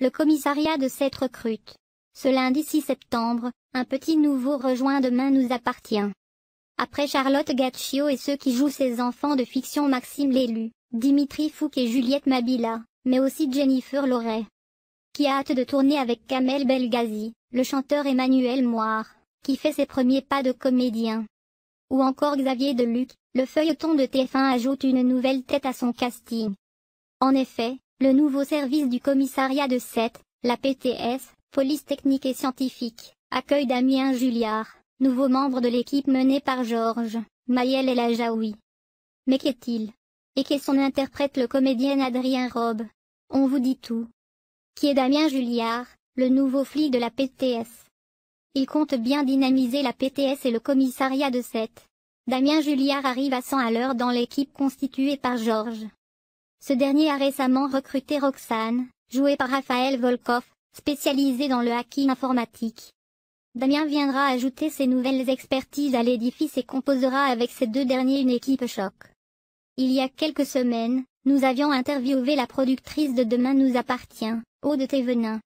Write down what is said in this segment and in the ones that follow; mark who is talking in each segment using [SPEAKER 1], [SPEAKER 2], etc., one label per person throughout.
[SPEAKER 1] Le commissariat de cette recrute. Ce lundi 6 septembre, un petit nouveau rejoint demain nous appartient. Après Charlotte Gaccio et ceux qui jouent ses enfants de fiction Maxime Lélu, Dimitri Fouque et Juliette Mabila, mais aussi Jennifer Loret. Qui a hâte de tourner avec Kamel Belghazi, le chanteur Emmanuel Moir, qui fait ses premiers pas de comédien. Ou encore Xavier Deluc, le feuilleton de TF1 ajoute une nouvelle tête à son casting. En effet, le nouveau service du commissariat de 7, la PTS, Police technique et scientifique, accueille Damien Julliard, nouveau membre de l'équipe menée par Georges, et la Jaoui. Mais qu'est-il Et qu'est son interprète le comédien Adrien Robe On vous dit tout. Qui est Damien Julliard, le nouveau flic de la PTS Il compte bien dynamiser la PTS et le commissariat de 7. Damien Julliard arrive à 100 à l'heure dans l'équipe constituée par Georges, ce dernier a récemment recruté Roxane, jouée par Raphaël Volkov, spécialisé dans le hacking informatique. Damien viendra ajouter ses nouvelles expertises à l'édifice et composera avec ces deux derniers une équipe choc. Il y a quelques semaines, nous avions interviewé la productrice de Demain nous appartient, Aude Thévenin.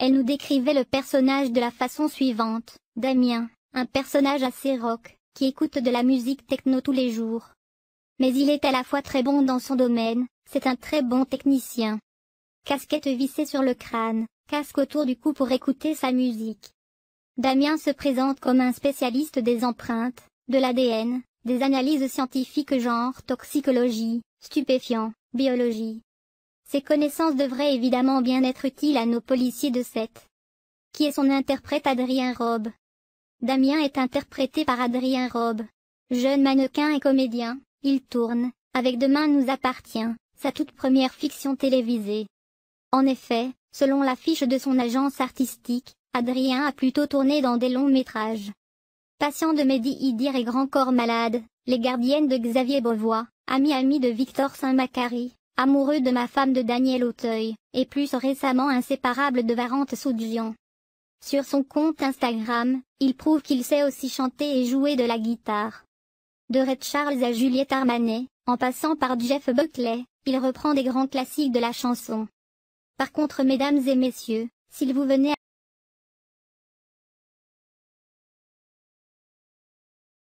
[SPEAKER 1] Elle nous décrivait le personnage de la façon suivante, Damien, un personnage assez rock, qui écoute de la musique techno tous les jours. Mais il est à la fois très bon dans son domaine, c'est un très bon technicien. Casquette vissée sur le crâne, casque autour du cou pour écouter sa musique. Damien se présente comme un spécialiste des empreintes, de l'ADN, des analyses scientifiques genre toxicologie, stupéfiants, biologie. Ses connaissances devraient évidemment bien être utiles à nos policiers de 7. Qui est son interprète Adrien Robe Damien est interprété par Adrien Robe. Jeune mannequin et comédien, il tourne, avec Demain nous appartient, sa toute première fiction télévisée. En effet, selon l'affiche de son agence artistique, Adrien a plutôt tourné dans des longs métrages. Patient de Mehdi Idir et Grand Corps Malade, Les Gardiennes de Xavier Beauvois, Ami Ami de Victor Saint-Macary, Amoureux de ma femme de Daniel Auteuil, et plus récemment Inséparable de Varente Soudjian. Sur son compte Instagram, il prouve qu'il sait aussi chanter et jouer de la guitare. De Red Charles à Juliette Armanet, en passant par Jeff Buckley, il reprend des grands classiques de la chanson. Par contre mesdames et messieurs, s'il vous venez